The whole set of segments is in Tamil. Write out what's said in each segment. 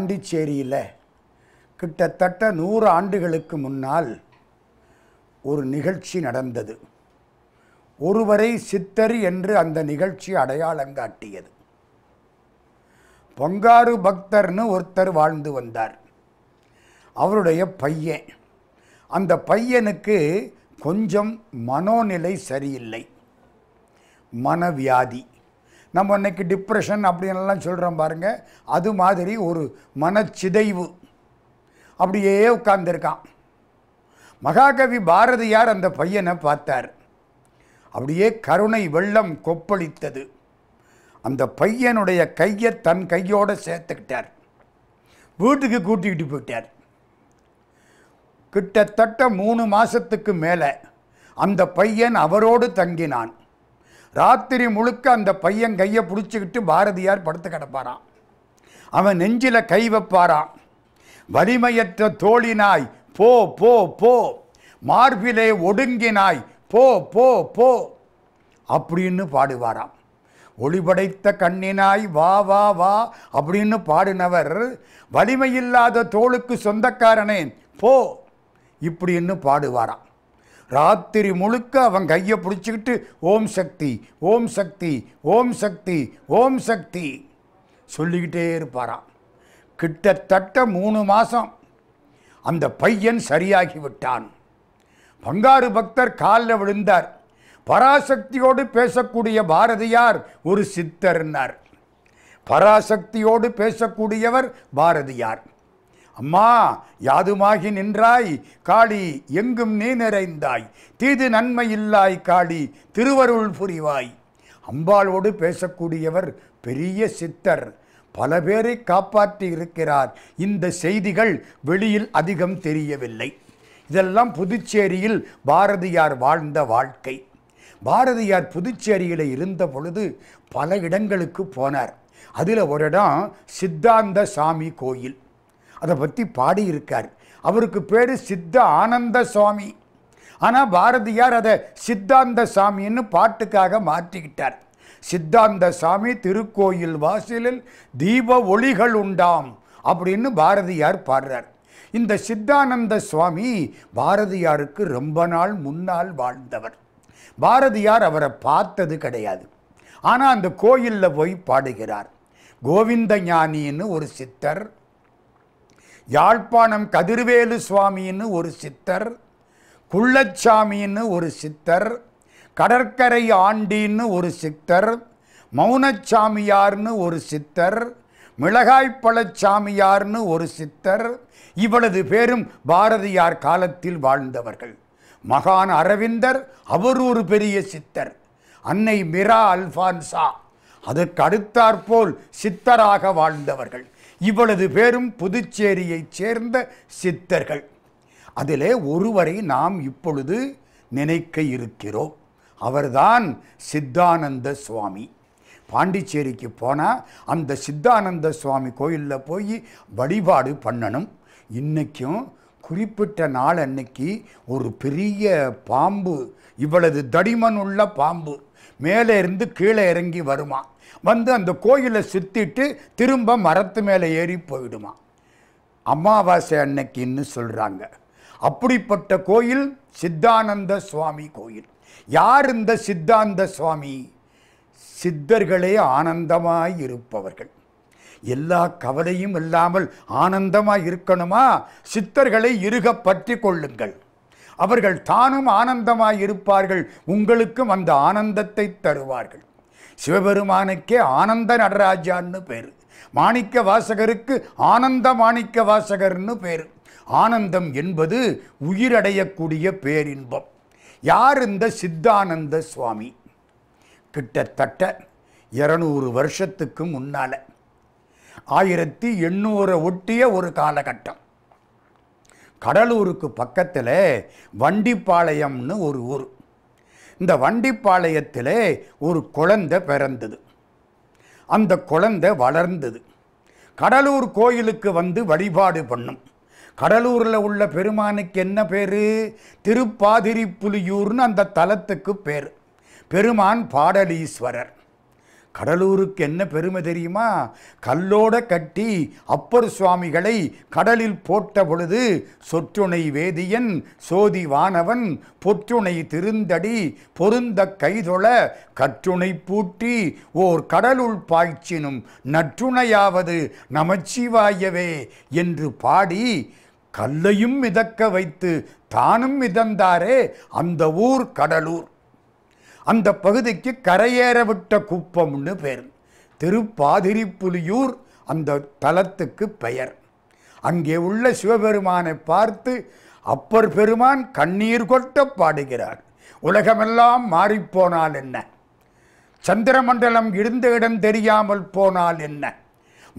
பாண்டிச்சேரியில் கிட்டத்தட்ட நூறு ஆண்டுகளுக்கு முன்னால் ஒரு நிகழ்ச்சி நடந்தது ஒருவரை சித்தர் என்று அந்த நிகழ்ச்சி அடையாளங்காட்டியது பொங்காறு பக்தர்னு ஒருத்தர் வாழ்ந்து வந்தார் அவருடைய பையன் அந்த பையனுக்கு கொஞ்சம் மனோநிலை சரியில்லை மனவியாதி நம்ம இன்றைக்கி டிப்ரெஷன் அப்படின்லாம் சொல்கிறோம் பாருங்கள் அது மாதிரி ஒரு மனச்சிதைவு அப்படியே உட்கார்ந்துருக்கான் மகாகவி பாரதியார் அந்த பையனை பார்த்தார் அப்படியே கருணை வெள்ளம் கொப்பளித்தது அந்த பையனுடைய கையை தன் கையோடு சேர்த்துக்கிட்டார் வீட்டுக்கு கூட்டிக்கிட்டு போயிட்டார் கிட்டத்தட்ட மூணு மாதத்துக்கு மேலே அந்த பையன் அவரோடு தங்கினான் ராத்திரி முழுக்க அந்த பையன் கையை பிடிச்சிக்கிட்டு பாரதியார் படுத்து கிடப்பாரான் அவன் நெஞ்சில் கை வைப்பாரான் வலிமையற்ற தோழினாய் போ போ போ மார்பிலே ஒடுங்கினாய் போ போ போ அப்படின்னு பாடுவாராம் ஒளிபடைத்த கண்ணினாய் வா வா வா அப்படின்னு பாடினவர் வலிமையில்லாத தோளுக்கு சொந்தக்காரனே போ இப்படின்னு பாடுவாராம் ராத்திரி முழுக்க அவன் கையை பிடிச்சிக்கிட்டு ஓம் சக்தி ஓம் சக்தி ஓம் சக்தி ஓம் சக்தி சொல்லிக்கிட்டே இருப்பாராம் கிட்டத்தட்ட மூணு மாதம் அந்த பையன் சரியாகி விட்டான் பங்காறு பக்தர் காலில் விழுந்தார் பராசக்தியோடு பேசக்கூடிய பாரதியார் ஒரு சித்தர்னார் பராசக்தியோடு பேசக்கூடியவர் பாரதியார் அம்மா யாதுமாகி நின்றாய் காளி எங்கும் நீ நிறைந்தாய் தீது நன்மை இல்லாய் காளி திருவருள் புரிவாய் அம்பாளோடு பேசக்கூடியவர் பெரிய சித்தர் பல பேரை காப்பாற்றி இருக்கிறார் இந்த செய்திகள் வெளியில் அதிகம் தெரியவில்லை இதெல்லாம் புதுச்சேரியில் பாரதியார் வாழ்ந்த வாழ்க்கை பாரதியார் புதுச்சேரியில் இருந்த பொழுது பல இடங்களுக்கு போனார் அதில் ஒரு இடம் சித்தாந்த சாமி கோயில் அதை பற்றி பாடியிருக்கார் அவருக்கு பேர் சித்த ஆனந்த சுவாமி ஆனால் பாரதியார் அதை சித்தாந்த சாமின்னு பாட்டுக்காக மாற்றிக்கிட்டார் சித்தாந்த சாமி திருக்கோயில் வாசலில் தீப ஒளிகள் உண்டாம் அப்படின்னு பாரதியார் பாடுறார் இந்த சித்தானந்த சுவாமி பாரதியாருக்கு ரொம்ப நாள் முன்னால் வாழ்ந்தவர் பாரதியார் அவரை பார்த்தது கிடையாது ஆனால் அந்த கோயிலில் போய் பாடுகிறார் கோவிந்த ஞானின்னு ஒரு சித்தர் யாழ்ப்பாணம் கதிர்வேலு சுவாமின்னு ஒரு சித்தர் குள்ளச்சாமின்னு ஒரு சித்தர் கடற்கரை ஆண்டின்னு ஒரு சித்தர் மௌனச்சாமியார்னு ஒரு சித்தர் மிளகாய்ப்பழச்சாமியார்னு ஒரு சித்தர் இவளது பேரும் பாரதியார் காலத்தில் வாழ்ந்தவர்கள் மகான் அரவிந்தர் அவர் ஒரு பெரிய சித்தர் அன்னை மிரா அல்பான்சா அதற்கு அடுத்தாற்போல் சித்தராக வாழ்ந்தவர்கள் இவ்வளவு பேரும் புதுச்சேரியைச் சேர்ந்த சித்தர்கள் அதிலே ஒருவரை நாம் இப்பொழுது நினைக்க இருக்கிறோம் அவர்தான் சித்தானந்த சுவாமி பாண்டிச்சேரிக்கு போனால் அந்த சித்தானந்த சுவாமி கோயிலில் போய் வழிபாடு பண்ணணும் இன்றைக்கும் குறிப்பிட்ட நாள் அன்னைக்கு ஒரு பெரிய பாம்பு இவ்வளவு தடிமன் உள்ள பாம்பு மேலே இருந்து கீழே இறங்கி வருமா வந்து அந்த கோயிலை சுற்றிட்டு திரும்ப மரத்து மேலே ஏறி போயிடுமா அமாவாசை அன்னைக்குன்னு சொல்கிறாங்க அப்படிப்பட்ட கோயில் சித்தானந்த சுவாமி கோயில் யார் இந்த சித்தாந்த சுவாமி சித்தர்களே ஆனந்தமாய் இருப்பவர்கள் எல்லா கவலையும் இல்லாமல் ஆனந்தமாக இருக்கணுமா சித்தர்களை இருக பற்றி கொள்ளுங்கள் அவர்கள் தானும் ஆனந்தமாய் இருப்பார்கள் உங்களுக்கும் அந்த ஆனந்தத்தை தருவார்கள் சிவபெருமானுக்கே ஆனந்த நடராஜான்னு பேர் மாணிக்க வாசகருக்கு ஆனந்த மாணிக்க வாசகர்னு பேர் ஆனந்தம் என்பது உயிரடையக்கூடிய பேரின்பம் யார் இந்த சித்தானந்த சுவாமி கிட்டத்தட்ட இரநூறு வருஷத்துக்கு முன்னால் ஆயிரத்தி எண்ணூறை ஒட்டிய ஒரு காலகட்டம் கடலூருக்கு பக்கத்தில் வண்டிப்பாளையம்னு ஒரு ஊர் இந்த வண்டிப்பாளையத்தில் ஒரு குழந்தை பிறந்தது அந்த குழந்தை வளர்ந்தது கடலூர் கோயிலுக்கு வந்து வழிபாடு பண்ணும் கடலூரில் உள்ள பெருமானுக்கு என்ன பேர் திருப்பாதிரி புலியூர்னு அந்த தலத்துக்கு பேர் பெருமான் பாடலீஸ்வரர் கடலூருக்கு என்ன பெருமை தெரியுமா கல்லோட கட்டி அப்பர் சுவாமிகளை கடலில் போட்ட பொழுது சொற்றுணை வேதியன் சோதி வானவன் பொற்றுணை திருந்தடி பொருந்த கைதொழ கற்றுணை பூட்டி ஓர் கடலுள் பாய்ச்சினும் நற்றுணையாவது நமச்சிவாயவே என்று பாடி கல்லையும் மிதக்க வைத்து தானும் மிதந்தாரே அந்த ஊர் கடலூர் அந்த பகுதிக்கு கரையேற விட்ட குப்பம்னு பேர் புலியூர் அந்த தலத்துக்கு பெயர் அங்கே உள்ள சிவபெருமானை பார்த்து அப்பர் பெருமான் கண்ணீர் கொட்ட பாடுகிறார் உலகமெல்லாம் மாறிப்போனால் என்ன சந்திரமண்டலம் இருந்த இடம் தெரியாமல் போனால் என்ன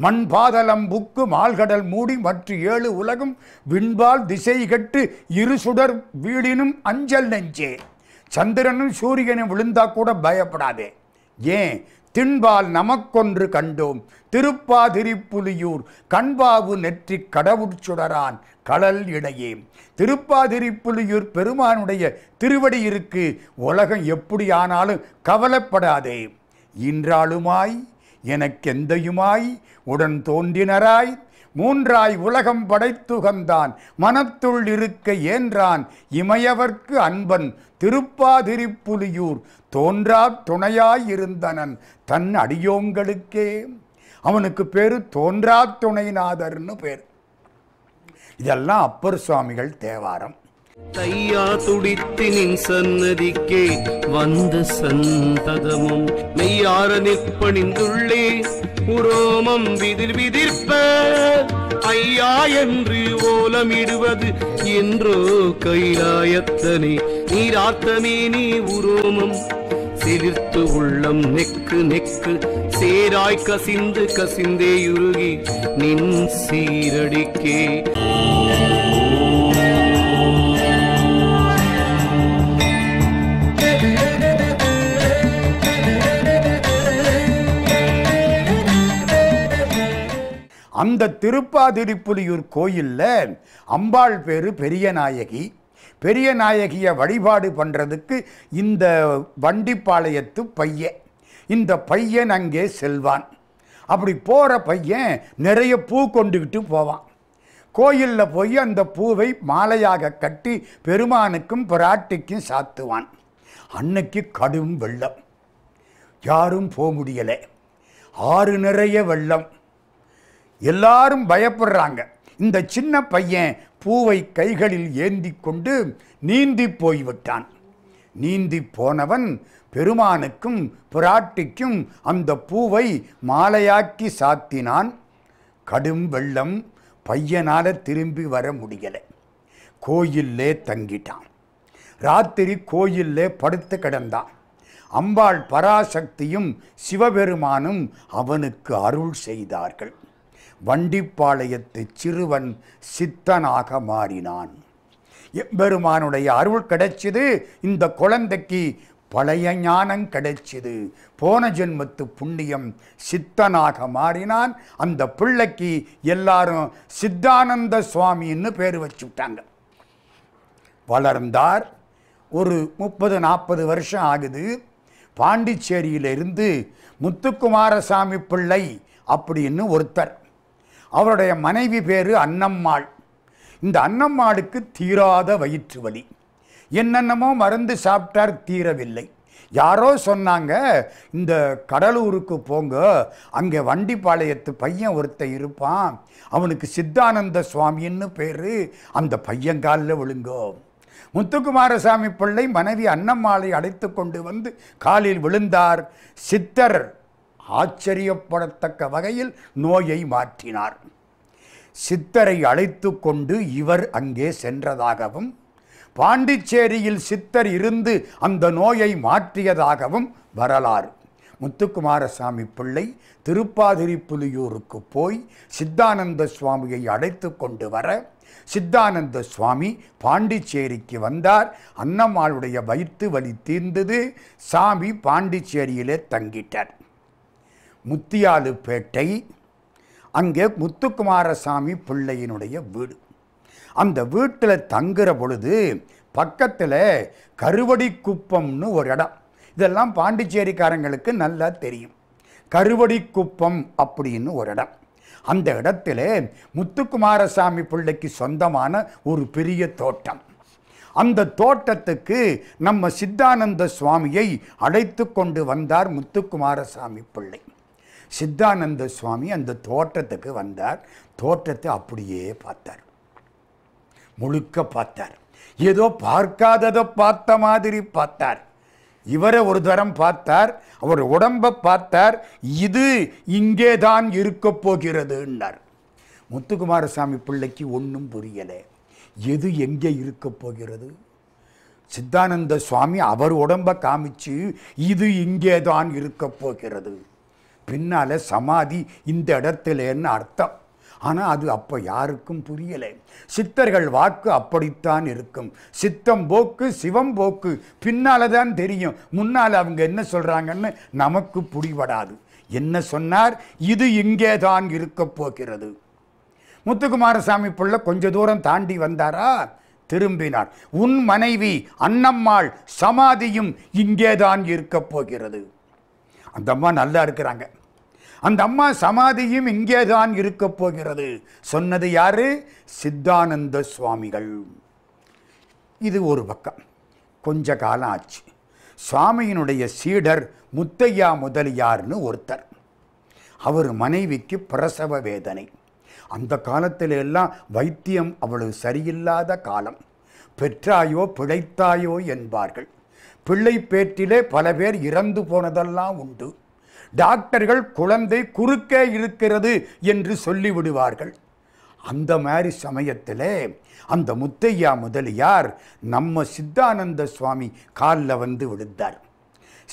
மண் பாதலம் புக்கு மால்கடல் மூடி மற்ற ஏழு உலகம் விண்பால் திசை கட்டு இரு சுடர் வீடினும் அஞ்சல் நெஞ்சே சந்திரனும் சூரியனும் விழுந்தா கூட பயப்படாதே ஏன் தின்பால் நமக்கொன்று கண்டோம் திருப்பாதிரி புலியூர் கண்பாவு நெற்றி சுடரான் கடல் இடையே திருப்பாதிரி புலியூர் பெருமானுடைய திருவடி இருக்கு உலகம் எப்படி ஆனாலும் கவலைப்படாதே இன்றாளுமாய் எனக்கெந்தையுமாய் உடன் தோன்றினராய் மூன்றாய் உலகம் படைத்துகந்தான் மனத்துள் இருக்க ஏன்றான் இமையவர்க்கு அன்பன் திருப்பாதிரிப்புலியூர் தோன்றா துணையாயிருந்தனன் தன் அடியோங்களுக்கே அவனுக்கு பேர் தோன்றா துணைநாதர்னு பேர் இதெல்லாம் அப்பர் சுவாமிகள் தேவாரம் தையா துடித்து நின் சன்னதிக்கே வந்த சந்ததமும் மெய்யார நிற்பணிந்துள்ளே உரோமம் விதிர் விதிர்ப்பே ஐயா என்று ஓலமிடுவது என்றோ கைலாயத்தனே நீராத்தமே நீ உருவமும் சிரித்து உள்ளம் நெக்கு நெக்கு சேராய் கசிந்து கசிந்தே உருகி நின் சீரடிக்கே அந்த திருப்பாதிரிப்புலியூர் கோயிலில் அம்பாள் பேர் பெரிய நாயகி பெரிய நாயகியை வழிபாடு பண்ணுறதுக்கு இந்த வண்டிப்பாளையத்து பையன் இந்த பையன் அங்கே செல்வான் அப்படி போகிற பையன் நிறைய பூ கொண்டுக்கிட்டு போவான் கோயிலில் போய் அந்த பூவை மாலையாக கட்டி பெருமானுக்கும் பிராட்டிக்கும் சாத்துவான் அன்னைக்கு கடும் வெள்ளம் யாரும் போக முடியலை ஆறு நிறைய வெள்ளம் எல்லாரும் பயப்படுறாங்க இந்த சின்ன பையன் பூவை கைகளில் ஏந்தி கொண்டு நீந்தி போய்விட்டான் நீந்தி போனவன் பெருமானுக்கும் பிராட்டிக்கும் அந்த பூவை மாலையாக்கி சாத்தினான் கடும் வெள்ளம் பையனால் திரும்பி வர முடியலை கோயிலே தங்கிட்டான் ராத்திரி கோயிலே படுத்து கிடந்தான் அம்பாள் பராசக்தியும் சிவபெருமானும் அவனுக்கு அருள் செய்தார்கள் வண்டிப்பாளையத்து சிறுவன் சித்தனாக மாறினான் எம்பெருமானுடைய அருள் கிடைச்சிது இந்த குழந்தைக்கு பழைய ஞானம் கிடைச்சிது போன ஜென்மத்து புண்ணியம் சித்தனாக மாறினான் அந்த பிள்ளைக்கு எல்லாரும் சித்தானந்த சுவாமின்னு பேர் வச்சுட்டாங்க வளர்ந்தார் ஒரு முப்பது நாற்பது வருஷம் ஆகுது பாண்டிச்சேரியிலிருந்து முத்துக்குமாரசாமி பிள்ளை அப்படின்னு ஒருத்தர் அவருடைய மனைவி பேர் அன்னம்மாள் இந்த அன்னம்மாளுக்கு தீராத வயிற்று வலி என்னென்னமோ மருந்து சாப்பிட்டார் தீரவில்லை யாரோ சொன்னாங்க இந்த கடலூருக்கு போங்க அங்கே வண்டிப்பாளையத்து பையன் ஒருத்த இருப்பான் அவனுக்கு சித்தானந்த சுவாமின்னு பேர் அந்த பையங்காலில் விழுங்கோ முத்துக்குமாரசாமி பிள்ளை மனைவி அன்னம்மாளை அழைத்து கொண்டு வந்து காலில் விழுந்தார் சித்தர் ஆச்சரியப்படத்தக்க வகையில் நோயை மாற்றினார் சித்தரை அழைத்து கொண்டு இவர் அங்கே சென்றதாகவும் பாண்டிச்சேரியில் சித்தர் இருந்து அந்த நோயை மாற்றியதாகவும் வரலாறு முத்துக்குமாரசாமி பிள்ளை திருப்பாதிரி புலியூருக்கு போய் சித்தானந்த சுவாமியை அழைத்து கொண்டு வர சித்தானந்த சுவாமி பாண்டிச்சேரிக்கு வந்தார் அன்னம்மாளுடைய வயிற்று வலி தீர்ந்தது சாமி பாண்டிச்சேரியிலே தங்கிட்டார் முத்தியாலுப்பேட்டை அங்கே முத்துக்குமாரசாமி பிள்ளையினுடைய வீடு அந்த வீட்டில் தங்குற பொழுது பக்கத்தில் கருவடி குப்பம்னு ஒரு இடம் இதெல்லாம் பாண்டிச்சேரிக்காரங்களுக்கு நல்லா தெரியும் கருவடி குப்பம் அப்படின்னு ஒரு இடம் அந்த இடத்துல முத்துக்குமாரசாமி பிள்ளைக்கு சொந்தமான ஒரு பெரிய தோட்டம் அந்த தோட்டத்துக்கு நம்ம சித்தானந்த சுவாமியை அழைத்து கொண்டு வந்தார் முத்துக்குமாரசாமி பிள்ளை சித்தானந்த சுவாமி அந்த தோற்றத்துக்கு வந்தார் தோற்றத்தை அப்படியே பார்த்தார் முழுக்க பார்த்தார் ஏதோ பார்க்காததை பார்த்த மாதிரி பார்த்தார் இவரை ஒரு தரம் பார்த்தார் அவர் உடம்பை பார்த்தார் இது இங்கே தான் இருக்க போகிறதுன்னார் முத்துக்குமாரசாமி பிள்ளைக்கு ஒன்றும் புரியலை எது எங்கே இருக்க போகிறது சித்தானந்த சுவாமி அவர் உடம்பை காமிச்சு இது இங்கே தான் இருக்க போகிறது பின்னால் சமாதி இந்த இடத்துலன்னு அர்த்தம் ஆனால் அது அப்போ யாருக்கும் புரியலை சித்தர்கள் வாக்கு அப்படித்தான் இருக்கும் சித்தம் போக்கு சிவம் போக்கு பின்னால் தான் தெரியும் முன்னால் அவங்க என்ன சொல்கிறாங்கன்னு நமக்கு புரிவடாது என்ன சொன்னார் இது இங்கே தான் இருக்க போகிறது முத்துக்குமாரசாமி பிள்ளை கொஞ்ச தூரம் தாண்டி வந்தாரா திரும்பினார் உன் மனைவி அன்னம்மாள் சமாதியும் இங்கேதான் இருக்கப் போகிறது அந்த அம்மா நல்லா இருக்கிறாங்க அந்த அம்மா சமாதியும் இங்கே தான் இருக்க போகிறது சொன்னது யாரு சித்தானந்த சுவாமிகள் இது ஒரு பக்கம் கொஞ்ச காலம் ஆச்சு சுவாமியினுடைய சீடர் முத்தையா முதலியார்னு ஒருத்தர் அவர் மனைவிக்கு பிரசவ வேதனை அந்த காலத்தில் எல்லாம் வைத்தியம் அவ்வளவு சரியில்லாத காலம் பெற்றாயோ பிழைத்தாயோ என்பார்கள் பிள்ளை பேற்றிலே பல பேர் இறந்து போனதெல்லாம் உண்டு டாக்டர்கள் குழந்தை குறுக்கே இருக்கிறது என்று சொல்லிவிடுவார்கள் அந்த மாதிரி சமயத்தில் அந்த முத்தையா முதலியார் நம்ம சித்தானந்த சுவாமி காலில் வந்து விழுந்தார்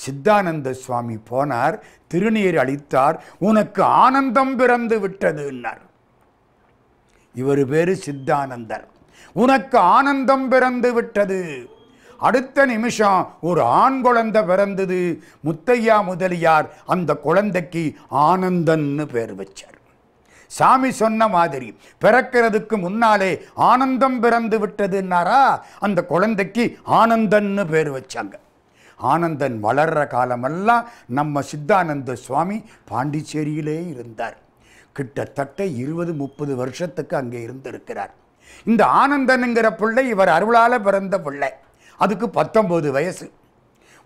சித்தானந்த சுவாமி போனார் திருநீர் அளித்தார் உனக்கு ஆனந்தம் பிறந்து விட்டதுன்னார் இவர் பேரு சித்தானந்தர் உனக்கு ஆனந்தம் பிறந்து விட்டது அடுத்த நிமிஷம் ஒரு ஆண் குழந்தை பிறந்தது முத்தையா முதலியார் அந்த குழந்தைக்கு ஆனந்தன்னு பேர் வச்சார் சாமி சொன்ன மாதிரி பிறக்கிறதுக்கு முன்னாலே ஆனந்தம் பிறந்து விட்டதுன்னாரா அந்த குழந்தைக்கு ஆனந்தன்னு பேர் வச்சாங்க ஆனந்தன் வளர்கிற காலமெல்லாம் நம்ம சித்தானந்த சுவாமி பாண்டிச்சேரியிலே இருந்தார் கிட்டத்தட்ட இருபது முப்பது வருஷத்துக்கு அங்கே இருந்திருக்கிறார் இந்த ஆனந்தனுங்கிற பிள்ளை இவர் அருளால் பிறந்த பிள்ளை அதுக்கு பத்தொம்போது வயசு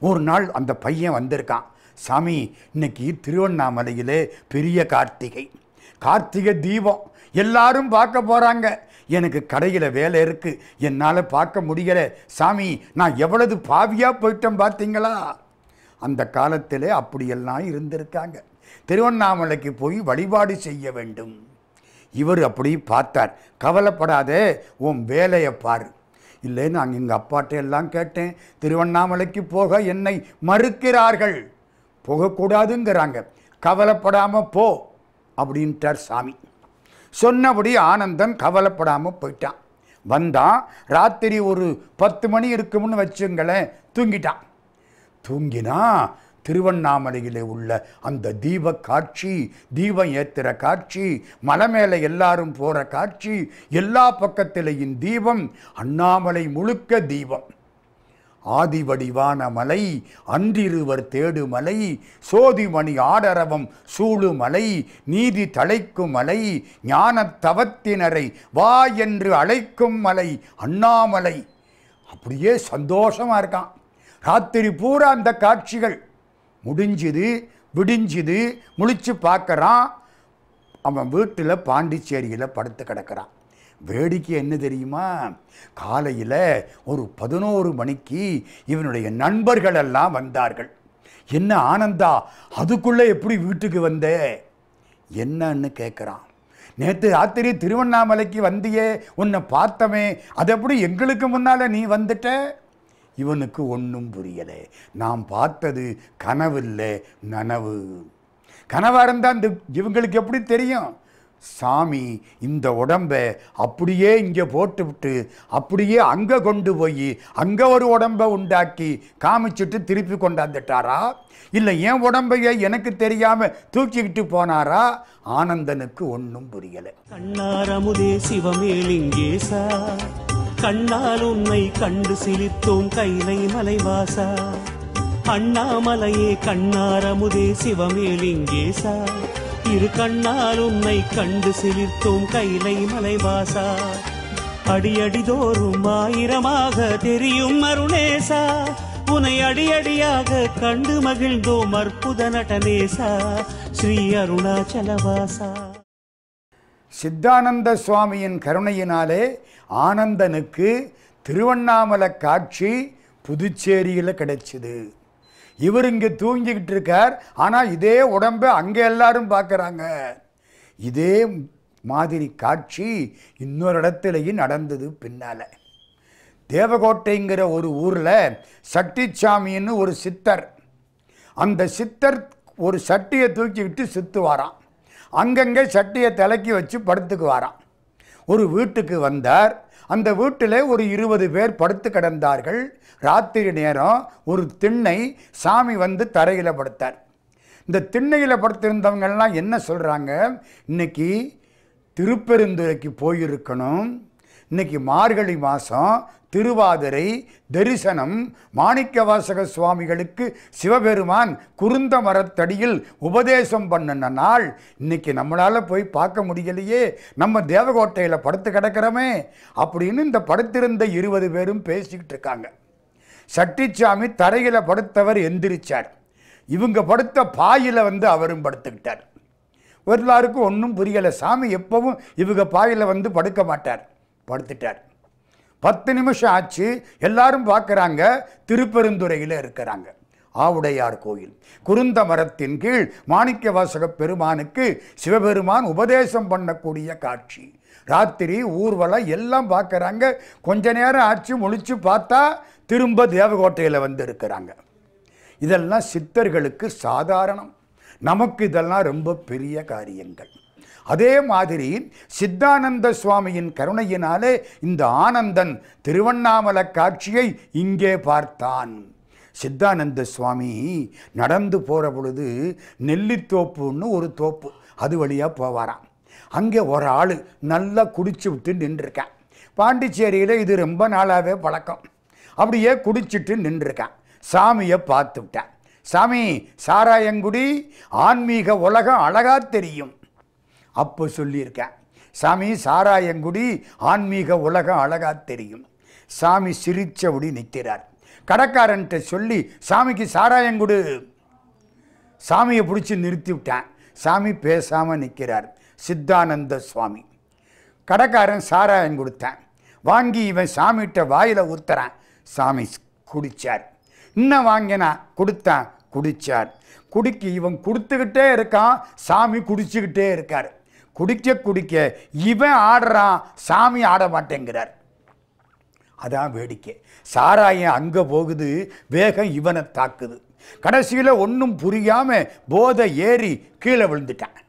ஒரு நாள் அந்த பையன் வந்திருக்கான் சாமி இன்னைக்கு திருவண்ணாமலையில் பெரிய கார்த்திகை கார்த்திகை தீபம் எல்லாரும் பார்க்க போகிறாங்க எனக்கு கடையில் வேலை இருக்குது என்னால் பார்க்க முடியலை சாமி நான் எவ்வளவு பாவியாக போயிட்டேன் பார்த்தீங்களா அந்த காலத்தில் அப்படியெல்லாம் இருந்திருக்காங்க திருவண்ணாமலைக்கு போய் வழிபாடு செய்ய வேண்டும் இவர் அப்படி பார்த்தார் கவலைப்படாதே உன் வேலையை பாரு இல்லைன்னு நான் எங்கள் அப்பாட்ட எல்லாம் கேட்டேன் திருவண்ணாமலைக்கு போக என்னை மறுக்கிறார்கள் போகக்கூடாதுங்கிறாங்க கவலைப்படாமல் போ அப்படின்ட்டார் சாமி சொன்னபடி ஆனந்தன் கவலைப்படாமல் போயிட்டான் வந்தான் ராத்திரி ஒரு பத்து மணி இருக்கும்னு வச்சுங்களேன் தூங்கிட்டான் தூங்கினா திருவண்ணாமலையிலே உள்ள அந்த தீப காட்சி தீபம் ஏத்துகிற காட்சி மலை மேலே எல்லாரும் போகிற காட்சி எல்லா பக்கத்திலேயும் தீபம் அண்ணாமலை முழுக்க தீபம் ஆதி வடிவான மலை அன்றிருவர் தேடு மலை சோதிமணி ஆடரவம் சூழு மலை நீதி தலைக்கும் மலை ஞானத்தவத்தினரை தவத்தினரை வா என்று அழைக்கும் மலை அண்ணாமலை அப்படியே சந்தோஷமாக இருக்கான் ராத்திரி பூரா அந்த காட்சிகள் முடிஞ்சுது விடிஞ்சுது முழிச்சு பார்க்குறான் அவன் வீட்டில் பாண்டிச்சேரியில் படுத்து கிடக்கிறான் வேடிக்கை என்ன தெரியுமா காலையில் ஒரு பதினோரு மணிக்கு இவனுடைய நண்பர்கள் எல்லாம் வந்தார்கள் என்ன ஆனந்தா அதுக்குள்ளே எப்படி வீட்டுக்கு வந்த என்னன்னு கேட்குறான் நேற்று ராத்திரி திருவண்ணாமலைக்கு வந்தியே உன்னை பார்த்தமே அது எப்படி எங்களுக்கு முன்னால் நீ வந்துட்ட இவனுக்கு ஒன்றும் புரியலை நாம் பார்த்தது கனவில்லை நனவு கனவாக இருந்தால் இந்த இவங்களுக்கு எப்படி தெரியும் சாமி இந்த உடம்பை அப்படியே இங்கே போட்டுவிட்டு அப்படியே அங்கே கொண்டு போய் அங்கே ஒரு உடம்பை உண்டாக்கி காமிச்சிட்டு திருப்பி கொண்டாந்துட்டாரா இல்லை என் உடம்பையே எனக்கு தெரியாமல் தூக்கிக்கிட்டு போனாரா ஆனந்தனுக்கு ஒன்றும் புரியலை கண்ணாரமுதே சிவமேலிங்கேசா கண்ணால் உன்னை கண்டு சிலித்தோம் கைலை மலைவாசா அண்ணாமலையே கண்ணாரமுதே சிவமேலிங்கேசா இரு கண்ணால் உன்னை கண்டு சிலித்தோம் கைலை மலைவாசா அடியடிதோறும் ஆயிரமாக தெரியும் அருணேசா உனை அடியடியாக கண்டு மகிழ்ந்தோம் அற்புத நடனேசா ஸ்ரீ அருணாச்சலவாசா சித்தானந்த சுவாமியின் கருணையினாலே ஆனந்தனுக்கு திருவண்ணாமலை காட்சி புதுச்சேரியில் கிடைச்சிது இவர் இங்கே தூங்கிக்கிட்டு இருக்கார் ஆனால் இதே உடம்பை அங்கே எல்லாரும் பார்க்குறாங்க இதே மாதிரி காட்சி இன்னொரு இடத்துலையும் நடந்தது பின்னால் தேவகோட்டைங்கிற ஒரு ஊரில் சாமின்னு ஒரு சித்தர் அந்த சித்தர் ஒரு சட்டியை தூக்கிக்கிட்டு சுற்றுவாராம் அங்கங்கே சட்டியை தலைக்கி வச்சு படுத்துக்கு வாரான் ஒரு வீட்டுக்கு வந்தார் அந்த வீட்டில் ஒரு இருபது பேர் படுத்து கிடந்தார்கள் ராத்திரி நேரம் ஒரு திண்ணை சாமி வந்து தரையில் படுத்தார் இந்த திண்ணையில் படுத்திருந்தவங்கள்லாம் என்ன சொல்கிறாங்க இன்றைக்கி திருப்பெருந்துரைக்கு போயிருக்கணும் இன்றைக்கி மார்கழி மாதம் திருவாதிரை தரிசனம் மாணிக்கவாசக சுவாமிகளுக்கு சிவபெருமான் குருந்த மரத்தடியில் உபதேசம் பண்ணின நாள் இன்னைக்கு நம்மளால் போய் பார்க்க முடியலையே நம்ம தேவகோட்டையில் படுத்து கிடக்கிறோமே அப்படின்னு இந்த படுத்திருந்த இருபது பேரும் பேசிக்கிட்டு இருக்காங்க சட்டிச்சாமி தரையில் படுத்தவர் எந்திரிச்சார் இவங்க படுத்த பாயில் வந்து அவரும் படுத்துக்கிட்டார் எல்லாருக்கும் ஒன்றும் புரியலை சாமி எப்பவும் இவங்க பாயில் வந்து படுக்க மாட்டார் படுத்துட்டார் பத்து நிமிஷம் ஆச்சு எல்லாரும் பார்க்குறாங்க திருப்பெருந்துறையில் இருக்கிறாங்க ஆவுடையார் கோயில் குருந்த மரத்தின் கீழ் மாணிக்க வாசக பெருமானுக்கு சிவபெருமான் உபதேசம் பண்ணக்கூடிய காட்சி ராத்திரி ஊர்வலம் எல்லாம் பார்க்குறாங்க கொஞ்ச நேரம் ஆச்சு முழிச்சு பார்த்தா திரும்ப தேவகோட்டையில் வந்து இருக்கிறாங்க இதெல்லாம் சித்தர்களுக்கு சாதாரணம் நமக்கு இதெல்லாம் ரொம்ப பெரிய காரியங்கள் அதே மாதிரி சித்தானந்த சுவாமியின் கருணையினாலே இந்த ஆனந்தன் திருவண்ணாமல காட்சியை இங்கே பார்த்தான் சித்தானந்த சுவாமி நடந்து போகிற பொழுது நெல்லித்தோப்புன்னு ஒரு தோப்பு அது வழியாக போவாராம் அங்கே ஒரு ஆள் நல்லா குடிச்சு விட்டு நின்றுருக்கேன் பாண்டிச்சேரியில் இது ரொம்ப நாளாகவே பழக்கம் அப்படியே குடிச்சிட்டு நின்றுருக்கேன் சாமியை பார்த்து விட்டேன் சாமி சாராயங்குடி ஆன்மீக உலகம் அழகாக தெரியும் அப்போ சொல்லியிருக்கேன் சாமி சாராயங்குடி ஆன்மீக உலகம் அழகாக தெரியும் சாமி சிரிச்சபடி நிற்கிறார் கடைக்காரன்ட்ட சொல்லி சாமிக்கு சாராயங்குடு சாமியை பிடிச்சி நிறுத்தி விட்டேன் சாமி பேசாமல் நிற்கிறார் சித்தானந்த சுவாமி கடைக்காரன் சாராயம் கொடுத்தேன் வாங்கி இவன் சாமிகிட்ட வாயில் ஊத்துறான் சாமி குடித்தார் இன்னும் வாங்கினா கொடுத்தான் குடித்தார் குடிக்கு இவன் கொடுத்துக்கிட்டே இருக்கான் சாமி குடிச்சுக்கிட்டே இருக்கார் குடிக்க குடிக்க இவன் ஆடுறான் சாமி ஆட மாட்டேங்கிறார் அதான் வேடிக்கை சாராயம் அங்கே போகுது வேகம் இவனை தாக்குது கடைசியில் ஒன்றும் புரியாமல் போதை ஏறி கீழே விழுந்துட்டான்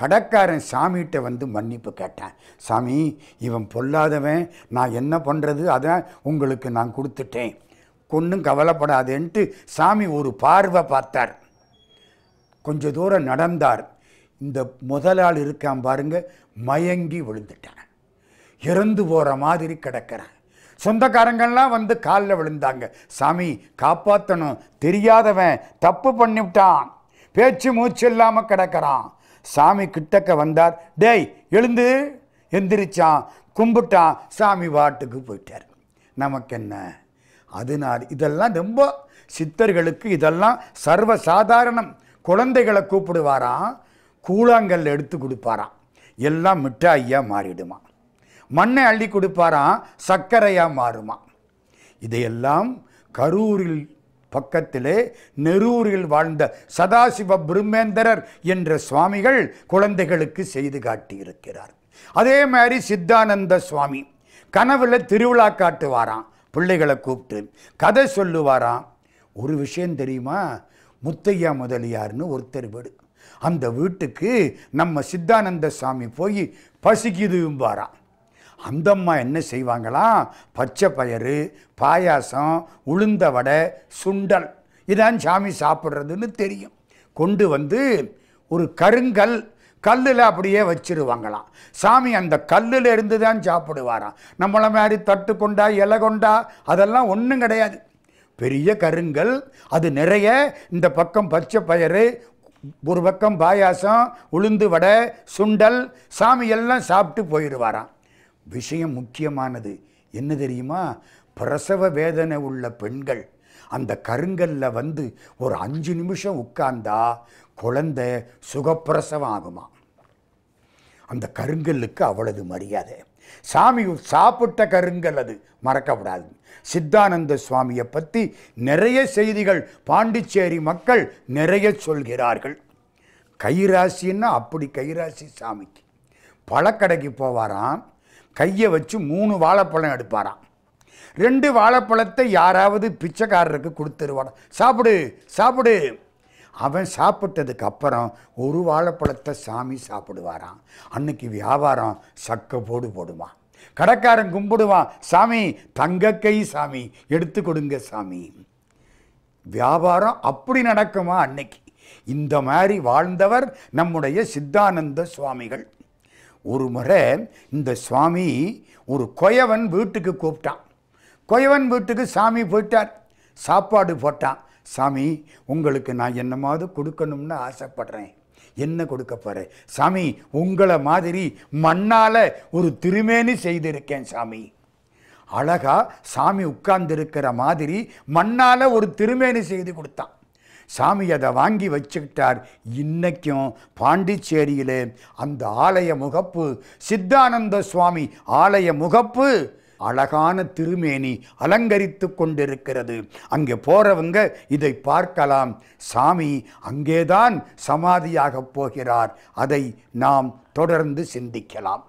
கடக்காரன் சாமிகிட்ட வந்து மன்னிப்பு கேட்டான் சாமி இவன் பொல்லாதவன் நான் என்ன பண்ணுறது அதை உங்களுக்கு நான் கொடுத்துட்டேன் கொன்னும் கவலைப்படாதேன்ட்டு சாமி ஒரு பார்வை பார்த்தார் கொஞ்ச தூரம் நடந்தார் இந்த முதலாள் இருக்கான் பாருங்க மயங்கி விழுந்துட்டான் இறந்து போகிற மாதிரி கிடக்கிறான் சொந்தக்காரங்கள்லாம் வந்து காலில் விழுந்தாங்க சாமி காப்பாற்றணும் தெரியாதவன் தப்பு பண்ணிவிட்டான் பேச்சு மூச்சு இல்லாமல் கிடக்கிறான் சாமி கிட்டக்க வந்தார் டேய் எழுந்து எந்திரிச்சான் கும்பிட்டான் சாமி வாட்டுக்கு போயிட்டார் நமக்கு என்ன அதனால் இதெல்லாம் ரொம்ப சித்தர்களுக்கு இதெல்லாம் சர்வ சாதாரணம் குழந்தைகளை கூப்பிடுவாராம் கூழாங்கல் எடுத்து கொடுப்பாராம் எல்லாம் மிட்டாயாக மாறிடுமா மண்ணை அள்ளி கொடுப்பாராம் சர்க்கரையாக மாறுமா இதையெல்லாம் கரூரில் பக்கத்திலே நெரூரில் வாழ்ந்த சதாசிவ பிரம்மேந்திரர் என்ற சுவாமிகள் குழந்தைகளுக்கு செய்து காட்டியிருக்கிறார் அதே மாதிரி சித்தானந்த சுவாமி கனவில் திருவிழா காட்டுவாராம் பிள்ளைகளை கூப்பிட்டு கதை சொல்லுவாராம் ஒரு விஷயம் தெரியுமா முத்தையா முதலியார்னு ஒருத்தர் வீடு அந்த வீட்டுக்கு நம்ம சித்தானந்த சாமி போய் பசிக்குதும்பாராம் அந்த அம்மா என்ன செய்வாங்களாம் பச்சை பயறு பாயாசம் உளுந்த வடை சுண்டல் இதான் சாமி சாப்பிட்றதுன்னு தெரியும் கொண்டு வந்து ஒரு கருங்கல் கல்லில் அப்படியே வச்சிருவாங்களாம் சாமி அந்த கல்லில் இருந்து தான் சாப்பிடுவாராம் நம்மளை மாதிரி தட்டு கொண்டா இலை கொண்டா அதெல்லாம் ஒன்றும் கிடையாது பெரிய கருங்கல் அது நிறைய இந்த பக்கம் பச்சை பயறு ஒரு பக்கம் பாயாசம் உளுந்து வடை சுண்டல் சாமியெல்லாம் சாப்பிட்டு போயிடுவாராம் விஷயம் முக்கியமானது என்ன தெரியுமா பிரசவ வேதனை உள்ள பெண்கள் அந்த கருங்கல்ல வந்து ஒரு அஞ்சு நிமிஷம் உட்கார்ந்தா குழந்தை சுகப்பிரசவம் ஆகுமா அந்த கருங்கல்லுக்கு அவ்வளவு மரியாதை சாமி சாப்பிட்ட கருங்கல் அது மறக்கப்படாது சித்தானந்த சுவாமியை பற்றி நிறைய செய்திகள் பாண்டிச்சேரி மக்கள் நிறைய சொல்கிறார்கள் கைராசின்னா அப்படி கைராசி சாமிக்கு பழக்கடைக்கு போவாராம் கையை வச்சு மூணு வாழைப்பழம் எடுப்பாராம் ரெண்டு வாழைப்பழத்தை யாராவது பிச்சைக்காரருக்கு கொடுத்துருவாராம் சாப்பிடு சாப்பிடு அவன் சாப்பிட்டதுக்கு அப்புறம் ஒரு வாழைப்பழத்தை சாமி சாப்பிடுவாராம் அன்னைக்கு வியாபாரம் சக்க போடு போடுவான் கடைக்காரன் கும்பிடுவான் சாமி தங்க கை சாமி எடுத்து கொடுங்க சாமி வியாபாரம் அப்படி நடக்குமா அன்னைக்கு இந்த மாதிரி வாழ்ந்தவர் நம்முடைய சித்தானந்த சுவாமிகள் ஒரு முறை இந்த சுவாமி ஒரு கொயவன் வீட்டுக்கு கூப்பிட்டான் கொயவன் வீட்டுக்கு சாமி போயிட்டார் சாப்பாடு போட்டான் சாமி உங்களுக்கு நான் என்னமாவது கொடுக்கணும்னு ஆசைப்படுறேன் என்ன கொடுக்க போற சாமி உங்களை மாதிரி மண்ணால் ஒரு திருமேனி செய்திருக்கேன் சாமி அழகா சாமி உட்கார்ந்துருக்கிற மாதிரி மண்ணால் ஒரு திருமேனி செய்து கொடுத்தான் சாமி அதை வாங்கி வச்சுக்கிட்டார் இன்னைக்கும் பாண்டிச்சேரியில் அந்த ஆலய முகப்பு சித்தானந்த சுவாமி ஆலய முகப்பு அழகான திருமேனி அலங்கரித்து கொண்டிருக்கிறது அங்கே போறவங்க இதை பார்க்கலாம் சாமி அங்கேதான் சமாதியாக போகிறார் அதை நாம் தொடர்ந்து சிந்திக்கலாம்